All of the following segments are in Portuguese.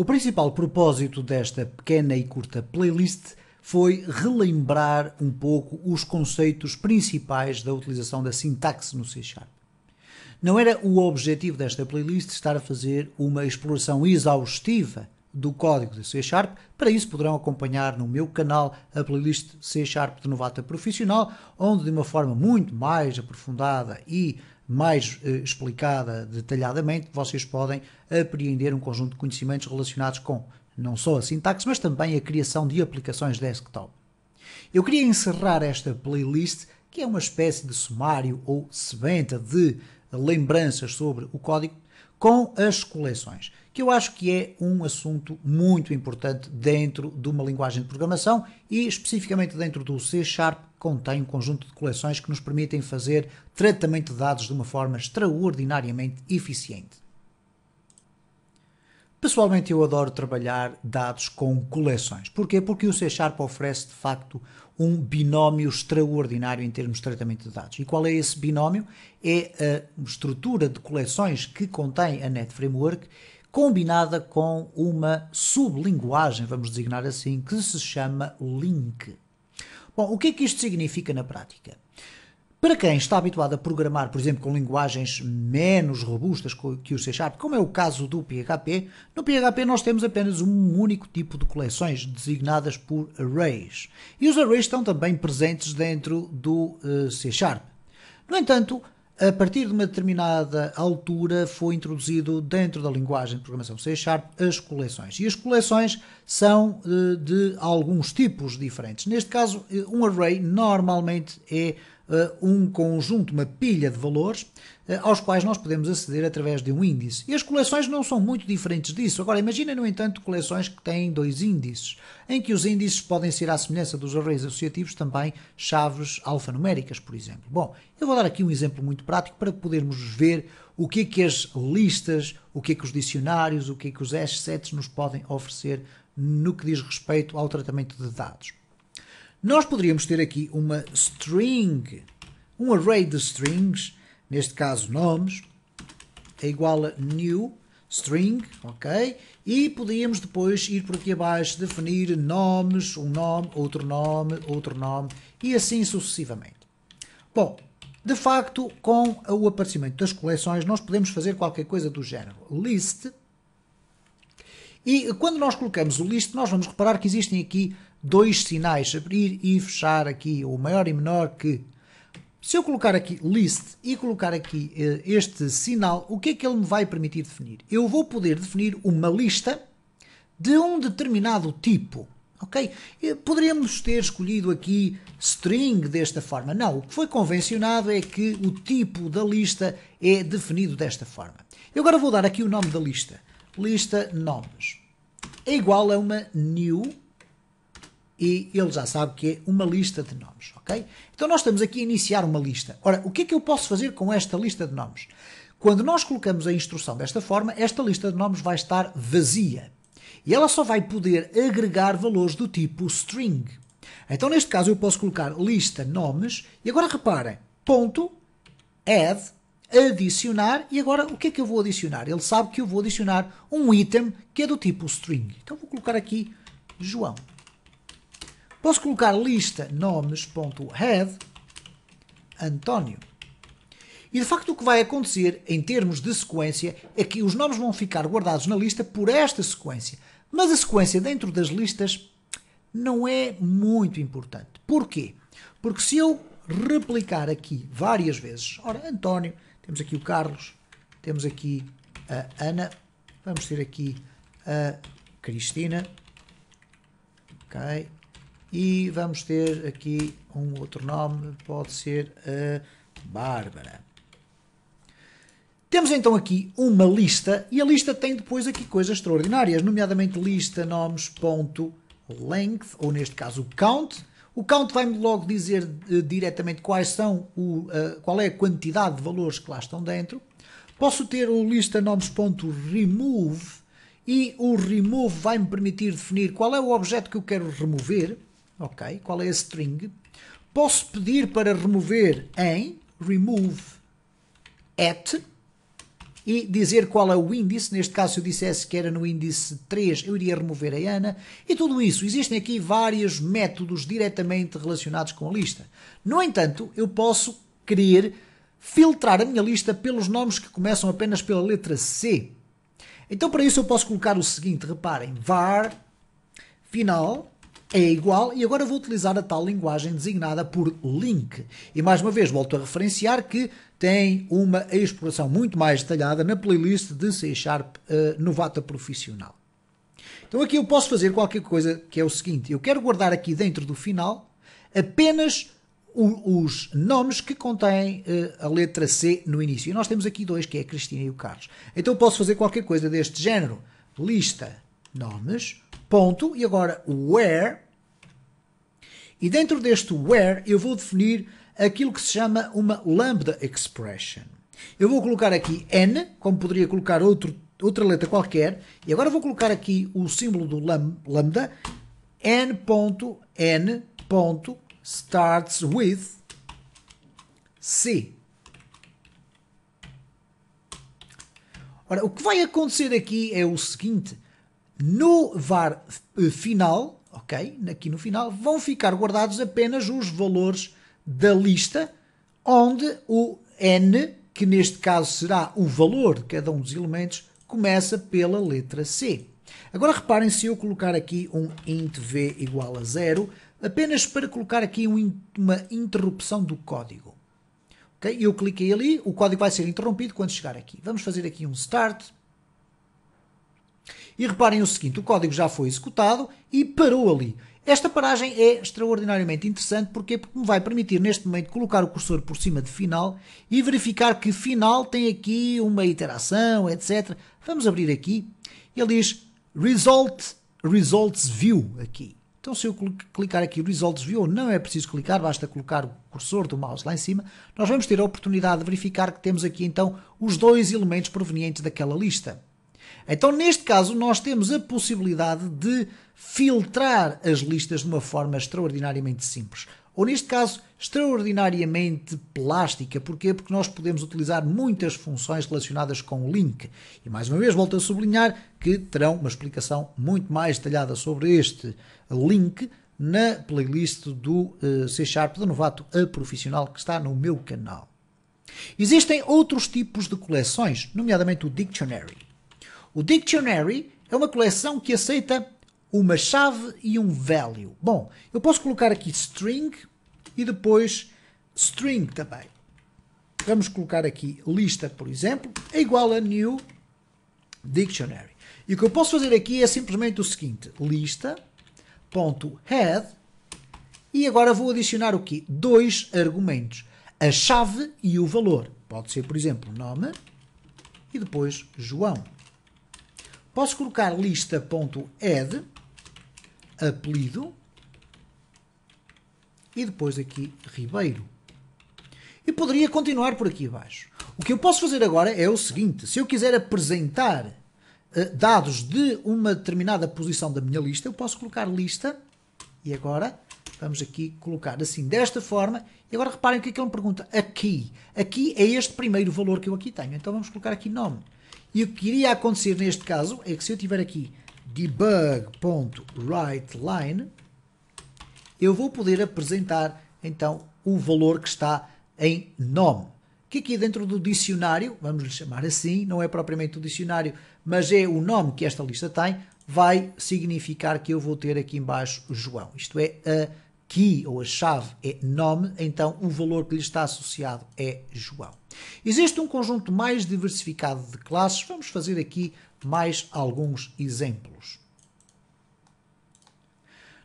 O principal propósito desta pequena e curta playlist foi relembrar um pouco os conceitos principais da utilização da sintaxe no C Sharp. Não era o objetivo desta playlist estar a fazer uma exploração exaustiva do código de C Sharp, para isso poderão acompanhar no meu canal a playlist C Sharp de Novata Profissional, onde de uma forma muito mais aprofundada e mais eh, explicada detalhadamente, vocês podem apreender um conjunto de conhecimentos relacionados com não só a sintaxe, mas também a criação de aplicações desktop. Eu queria encerrar esta playlist, que é uma espécie de sumário ou sementa de lembranças sobre o código, com as coleções, que eu acho que é um assunto muito importante dentro de uma linguagem de programação e especificamente dentro do C Sharp contém um conjunto de coleções que nos permitem fazer tratamento de dados de uma forma extraordinariamente eficiente. Pessoalmente eu adoro trabalhar dados com coleções. Porquê? Porque o C Sharp oferece de facto um binómio extraordinário em termos de tratamento de dados. E qual é esse binómio? É a estrutura de coleções que contém a Net Framework combinada com uma sublinguagem, vamos designar assim, que se chama Link. Bom, o que é que isto significa na prática? Para quem está habituado a programar, por exemplo, com linguagens menos robustas que o C Sharp, como é o caso do PHP, no PHP nós temos apenas um único tipo de coleções, designadas por arrays. E os arrays estão também presentes dentro do eh, C Sharp. No entanto, a partir de uma determinada altura foi introduzido dentro da linguagem de programação C Sharp as coleções. E as coleções são eh, de alguns tipos diferentes. Neste caso, eh, um array normalmente é eh, um conjunto, uma pilha de valores, eh, aos quais nós podemos aceder através de um índice. E as coleções não são muito diferentes disso. Agora, imagina, no entanto, coleções que têm dois índices, em que os índices podem ser, à semelhança dos arrays associativos, também chaves alfanuméricas, por exemplo. Bom, eu vou dar aqui um exemplo muito prático para podermos ver o que é que as listas, o que é que os dicionários, o que é que os assets nos podem oferecer no que diz respeito ao tratamento de dados. Nós poderíamos ter aqui uma string, um array de strings, neste caso nomes, é igual a new string, ok? E podíamos depois ir por aqui abaixo, definir nomes, um nome, outro nome, outro nome e assim sucessivamente. Bom, de facto, com o aparecimento das coleções, nós podemos fazer qualquer coisa do género. List. E quando nós colocamos o list, nós vamos reparar que existem aqui dois sinais, abrir e fechar aqui, o maior e menor que. Se eu colocar aqui list e colocar aqui eh, este sinal, o que é que ele me vai permitir definir? Eu vou poder definir uma lista de um determinado tipo. Ok? Poderíamos ter escolhido aqui string desta forma. Não, o que foi convencionado é que o tipo da lista é definido desta forma. Eu agora vou dar aqui o nome da lista. Lista nomes. É igual a uma new e ele já sabe que é uma lista de nomes, ok? Então nós estamos aqui a iniciar uma lista. Ora, o que é que eu posso fazer com esta lista de nomes? Quando nós colocamos a instrução desta forma, esta lista de nomes vai estar vazia e ela só vai poder agregar valores do tipo string. Então neste caso eu posso colocar lista nomes e agora reparem, ponto, add, adicionar e agora o que é que eu vou adicionar? Ele sabe que eu vou adicionar um item que é do tipo string. Então vou colocar aqui João. Posso colocar lista nomes.head António. E de facto o que vai acontecer em termos de sequência é que os nomes vão ficar guardados na lista por esta sequência. Mas a sequência dentro das listas não é muito importante. Porquê? Porque se eu replicar aqui várias vezes, ora, António, temos aqui o Carlos, temos aqui a Ana, vamos ter aqui a Cristina, ok, e vamos ter aqui um outro nome, pode ser a Bárbara. Temos então aqui uma lista e a lista tem depois aqui coisas extraordinárias, nomeadamente lista nomes ponto length, ou neste caso count. O count vai-me logo dizer uh, diretamente quais são o, uh, qual é a quantidade de valores que lá estão dentro. Posso ter o lista nomes ponto remove e o remove vai-me permitir definir qual é o objeto que eu quero remover ok? Qual é a string? Posso pedir para remover em remove at e dizer qual é o índice. Neste caso, se eu dissesse que era no índice 3, eu iria remover a Ana. E tudo isso. Existem aqui vários métodos diretamente relacionados com a lista. No entanto, eu posso querer filtrar a minha lista pelos nomes que começam apenas pela letra C. Então, para isso, eu posso colocar o seguinte: reparem, var final é igual e agora vou utilizar a tal linguagem designada por link. E mais uma vez volto a referenciar que tem uma exploração muito mais detalhada na playlist de C Sharp uh, Novata Profissional. Então aqui eu posso fazer qualquer coisa que é o seguinte, eu quero guardar aqui dentro do final apenas o, os nomes que contêm uh, a letra C no início. E nós temos aqui dois, que é a Cristina e o Carlos. Então eu posso fazer qualquer coisa deste género, lista nomes, ponto, e agora where. E dentro deste where eu vou definir aquilo que se chama uma lambda expression. Eu vou colocar aqui n, como poderia colocar outro, outra letra qualquer, e agora vou colocar aqui o símbolo do lam, lambda, ponto starts with c. Ora, o que vai acontecer aqui é o seguinte, no VAR eh, final, ok? Aqui no final, vão ficar guardados apenas os valores da lista, onde o N, que neste caso será o valor de cada um dos elementos, começa pela letra C. Agora reparem se eu colocar aqui um int v igual a zero, apenas para colocar aqui um, uma interrupção do código. Okay? Eu cliquei ali, o código vai ser interrompido quando chegar aqui. Vamos fazer aqui um start e reparem o seguinte: o código já foi executado e parou ali. Esta paragem é extraordinariamente interessante porque me vai permitir neste momento colocar o cursor por cima de final e verificar que final tem aqui uma iteração, etc. Vamos abrir aqui. Ele diz result, results view aqui. Então se eu clicar aqui results view, não é preciso clicar, basta colocar o cursor do mouse lá em cima, nós vamos ter a oportunidade de verificar que temos aqui então os dois elementos provenientes daquela lista. Então, neste caso, nós temos a possibilidade de filtrar as listas de uma forma extraordinariamente simples. Ou, neste caso, extraordinariamente plástica. Porquê? Porque nós podemos utilizar muitas funções relacionadas com o link. E, mais uma vez, volto a sublinhar que terão uma explicação muito mais detalhada sobre este link na playlist do eh, C Sharp do Novato a Profissional que está no meu canal. Existem outros tipos de coleções, nomeadamente o Dictionary. O Dictionary é uma coleção que aceita uma chave e um value. Bom, eu posso colocar aqui string e depois string também. Vamos colocar aqui lista, por exemplo, é igual a new dictionary. E o que eu posso fazer aqui é simplesmente o seguinte, lista.head e agora vou adicionar o quê? Dois argumentos, a chave e o valor. Pode ser, por exemplo, nome e depois João. Posso colocar lista.add, apelido, e depois aqui Ribeiro. E poderia continuar por aqui abaixo. O que eu posso fazer agora é o seguinte, se eu quiser apresentar uh, dados de uma determinada posição da minha lista, eu posso colocar lista, e agora vamos aqui colocar assim, desta forma, e agora reparem o que é que ele me pergunta, aqui, aqui é este primeiro valor que eu aqui tenho, então vamos colocar aqui nome. E o que iria acontecer neste caso é que se eu tiver aqui debug.writeLine, eu vou poder apresentar então o valor que está em nome. Que aqui dentro do dicionário, vamos lhe chamar assim, não é propriamente o dicionário, mas é o nome que esta lista tem, vai significar que eu vou ter aqui embaixo João. Isto é, a key ou a chave é nome, então o valor que lhe está associado é João. Existe um conjunto mais diversificado de classes, vamos fazer aqui mais alguns exemplos.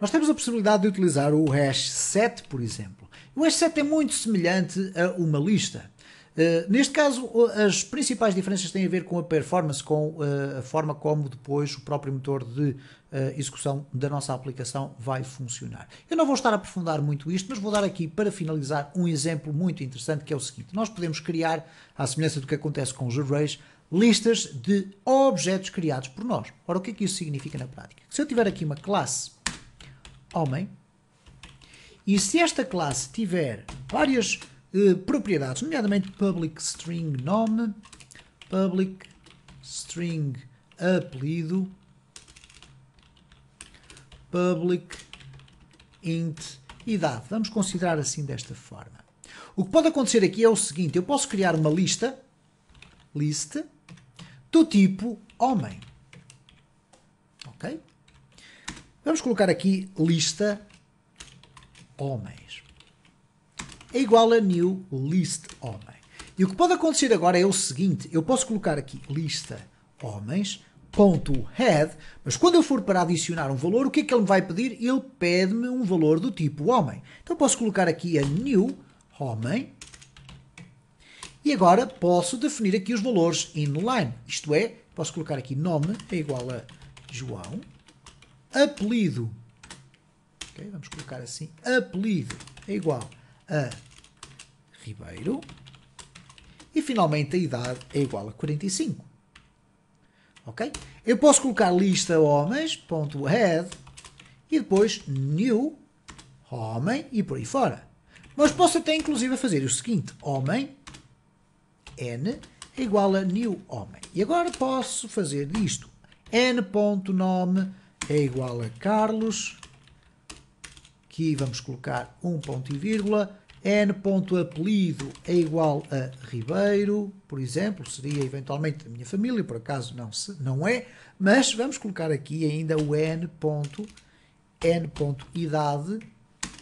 Nós temos a possibilidade de utilizar o hash set, por exemplo. O hash set é muito semelhante a uma lista. Eh, neste caso, as principais diferenças têm a ver com a performance, com uh, a forma como depois o próprio motor de uh, execução da nossa aplicação vai funcionar. Eu não vou estar a aprofundar muito isto, mas vou dar aqui para finalizar um exemplo muito interessante que é o seguinte: nós podemos criar, à semelhança do que acontece com os arrays, listas de objetos criados por nós. Ora, o que é que isso significa na prática? Se eu tiver aqui uma classe homem, e se esta classe tiver várias eh, propriedades, nomeadamente public string nome, public string apelido, public int idade. Vamos considerar assim desta forma. O que pode acontecer aqui é o seguinte, eu posso criar uma lista, list, do tipo homem. Ok? Vamos colocar aqui lista homens é igual a new list homem. E o que pode acontecer agora é o seguinte, eu posso colocar aqui lista homens, ponto head, mas quando eu for para adicionar um valor, o que é que ele me vai pedir? Ele pede-me um valor do tipo homem. Então posso colocar aqui a new homem, e agora posso definir aqui os valores inline, isto é, posso colocar aqui nome é igual a João, apelido, okay, vamos colocar assim, apelido é igual a Ribeiro. E finalmente a idade é igual a 45. Ok? Eu posso colocar lista homens, ponto head, e depois new, homem, e por aí fora. Mas posso até inclusive fazer o seguinte, homem, n, é igual a new homem. E agora posso fazer isto: n.nome é igual a Carlos, aqui vamos colocar um ponto e vírgula, n.apelido é igual a Ribeiro, por exemplo, seria eventualmente da minha família, por acaso não, não é, mas vamos colocar aqui ainda o n. Ponto, n. Ponto idade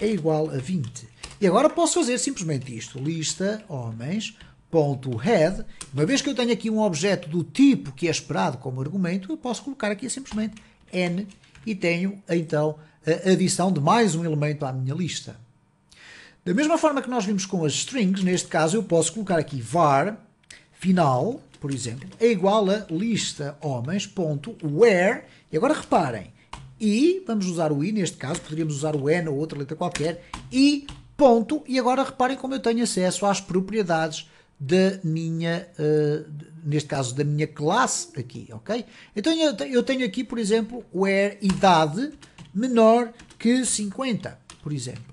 é igual a 20. E agora posso fazer simplesmente isto, lista homens, ponto head, uma vez que eu tenho aqui um objeto do tipo que é esperado como argumento, eu posso colocar aqui simplesmente n e tenho então a adição de mais um elemento à minha lista. Da mesma forma que nós vimos com as strings, neste caso eu posso colocar aqui var final, por exemplo, é igual a lista homens where e agora reparem, e, vamos usar o i neste caso, poderíamos usar o n ou outra letra qualquer, e ponto, e agora reparem como eu tenho acesso às propriedades da minha, uh, neste caso, da minha classe aqui, ok? Então eu tenho aqui, por exemplo, where idade menor que 50, por exemplo.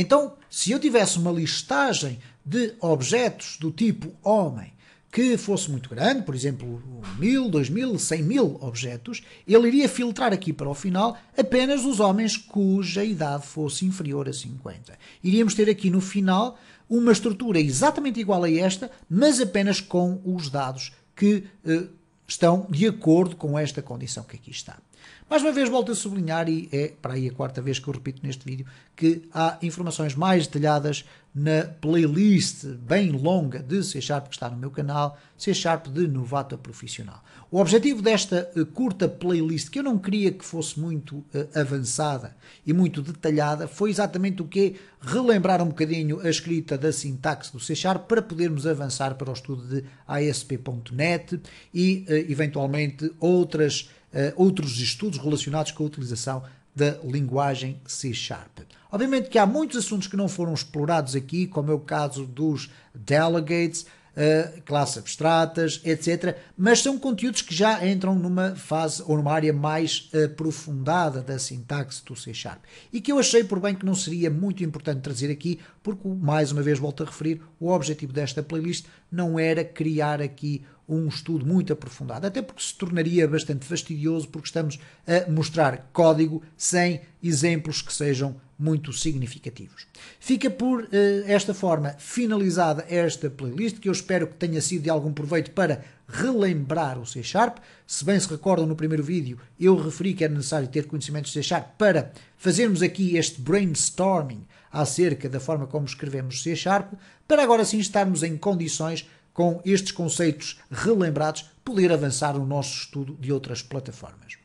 Então, se eu tivesse uma listagem de objetos do tipo homem que fosse muito grande, por exemplo, mil, dois mil, cem mil objetos, ele iria filtrar aqui para o final apenas os homens cuja idade fosse inferior a 50. Iríamos ter aqui no final uma estrutura exatamente igual a esta, mas apenas com os dados que eh, estão de acordo com esta condição que aqui está. Mais uma vez volto a sublinhar, e é para aí a quarta vez que eu repito neste vídeo, que há informações mais detalhadas na playlist bem longa de C Sharp que está no meu canal, C Sharp de Novato Profissional. O objetivo desta eh, curta playlist, que eu não queria que fosse muito eh, avançada e muito detalhada, foi exatamente o que relembrar um bocadinho a escrita da sintaxe do C Sharp para podermos avançar para o estudo de ASP.NET e, eh, eventualmente, outras eh, outros estudos relacionados com a utilização da linguagem C Sharp. Obviamente que há muitos assuntos que não foram explorados aqui, como é o caso dos delegates, Uh, classes abstratas, etc. Mas são conteúdos que já entram numa fase ou numa área mais eh, aprofundada da sintaxe do C Sharp e que eu achei por bem que não seria muito importante trazer aqui, porque, mais uma vez, volto a referir, o objetivo desta playlist não era criar aqui um estudo muito aprofundado, até porque se tornaria bastante fastidioso, porque estamos a mostrar código sem exemplos que sejam muito significativos. Fica por uh, esta forma finalizada esta playlist, que eu espero que tenha sido de algum proveito para relembrar o C Sharp. Se bem se recordam no primeiro vídeo, eu referi que era necessário ter conhecimentos de C Sharp para fazermos aqui este brainstorming acerca da forma como escrevemos C Sharp, para agora sim estarmos em condições com estes conceitos relembrados, poder avançar o nosso estudo de outras plataformas.